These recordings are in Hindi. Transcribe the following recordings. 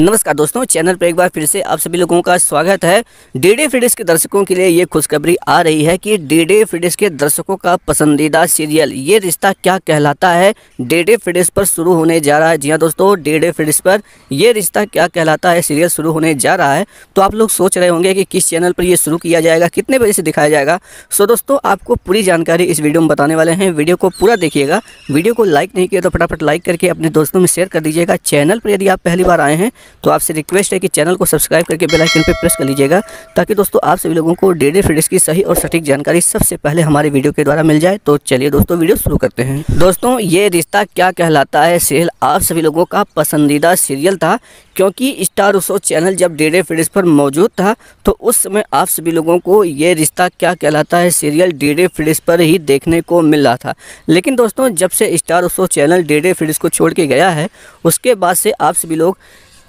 नमस्कार दोस्तों चैनल पर एक बार फिर से आप सभी लोगों का स्वागत है डी डे फिडिस के दर्शकों के लिए ये खुशखबरी आ रही है कि डी डे फिडिस के दर्शकों का पसंदीदा सीरियल ये रिश्ता क्या कहलाता है डी डे फिडिस पर शुरू होने जा रहा है जी हाँ दोस्तों डी डे फिडिस पर ये रिश्ता क्या कहलाता है सीरियल शुरू होने जा रहा है तो आप लोग सोच रहे होंगे कि किस चैनल पर यह शुरू किया जाएगा कितने बजे से दिखाया जाएगा सो दोस्तों आपको पूरी जानकारी इस वीडियो में बताने वाले हैं वीडियो को पूरा देखिएगा वीडियो को लाइक नहीं किया तो फटाफट लाइक करके अपने दोस्तों में शेयर कर दीजिएगा चैनल पर यदि आप पहली बार आए हैं तो आपसे रिक्वेस्ट है कि चैनल को सब्सक्राइब करके बेल आइकन पर प्रेस कर लीजिएगा ताकि दोस्तों आप सभी लोगों को डेडे फिटनेस की सही और सटीक जानकारी सबसे पहले हमारे वीडियो के द्वारा मिल जाए तो चलिए दोस्तों वीडियो शुरू करते हैं दोस्तों ये रिश्ता क्या कहलाता है सीरियल आप सभी लोगों का पसंदीदा सीरियल था क्योंकि स्टार उसो चैनल जब डेडे फिटनेस पर मौजूद था तो उस समय आप सभी लोगों को ये रिश्ता क्या कहलाता है सीरियल डेडे फिटनेस पर ही देखने को मिल रहा था लेकिन दोस्तों जब से स्टार उसो चैनल डेडे फिटनेस को छोड़ के गया है उसके बाद से आप सभी लोग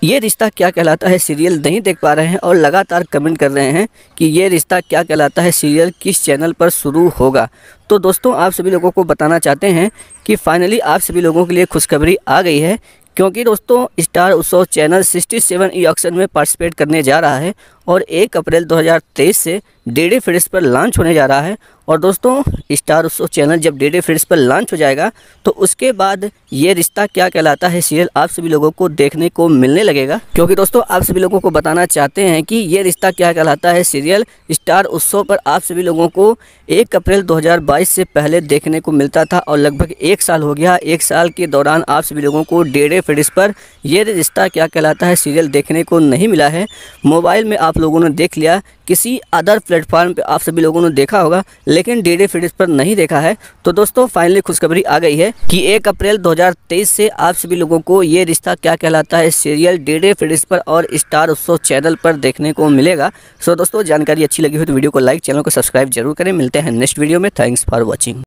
ये रिश्ता क्या कहलाता है सीरियल नहीं देख पा रहे हैं और लगातार कमेंट कर रहे हैं कि ये रिश्ता क्या कहलाता है सीरियल किस चैनल पर शुरू होगा तो दोस्तों आप सभी लोगों को बताना चाहते हैं कि फाइनली आप सभी लोगों के लिए खुशखबरी आ गई है क्योंकि दोस्तों star Utsav channel 67 seven e auction में पार्टिसिपेट करने जा रहा है और एक अप्रैल 2023 से डेडे फ्रेड्स पर लॉन्च होने जा रहा है और दोस्तों स्टार उत्सव चैनल जब डेडे फ्रेड्स पर लॉन्च हो जाएगा तो उसके बाद ये रिश्ता क्या कहलाता है सीरियल आप सभी लोगों को देखने को मिलने लगेगा क्योंकि दोस्तों आप सभी लोगों को बताना चाहते हैं कि ये रिश्ता क्या कहलाता है सीरियल स्टार उत्सव पर आप सभी लोगों को एक अप्रैल दो से पहले देखने को मिलता था और लगभग एक साल हो गया एक साल के दौरान आप सभी लोगों को डेडे फ्रेड्स पर यह रिश्ता क्या कहलाता है सीरियल देखने को नहीं मिला है मोबाइल में आप लोगों ने देख लिया किसी अदर प्लेटफॉर्म पे आप सभी लोगों ने देखा होगा लेकिन डी डी फिडिस पर नहीं देखा है तो दोस्तों फाइनली खुशखबरी आ गई है कि एक अप्रैल 2023 से आप सभी लोगों को ये रिश्ता क्या कहलाता है सीरियल डी डी फिडिस पर और स्टार उत्सव चैनल पर देखने को मिलेगा सो दोस्तों जानकारी अच्छी लगी हुई तो वीडियो को लाइक चैनल को सब्सक्राइब जरूर करें मिलते हैं नेक्स्ट वीडियो में थैंक्स फॉर वॉचिंग